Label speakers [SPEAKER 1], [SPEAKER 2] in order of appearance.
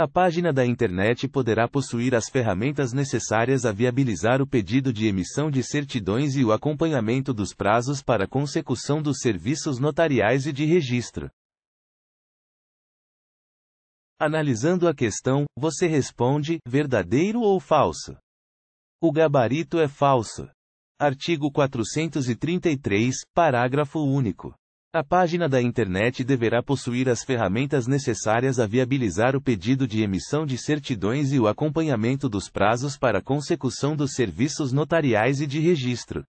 [SPEAKER 1] A página da internet poderá possuir as ferramentas necessárias a viabilizar o pedido de emissão de certidões e o acompanhamento dos prazos para consecução dos serviços notariais e de registro. Analisando a questão, você responde: verdadeiro ou falso? O gabarito é falso. Artigo 433, parágrafo único. A página da internet deverá possuir as ferramentas necessárias a viabilizar o pedido de emissão de certidões e o acompanhamento dos prazos para consecução dos serviços notariais e de registro.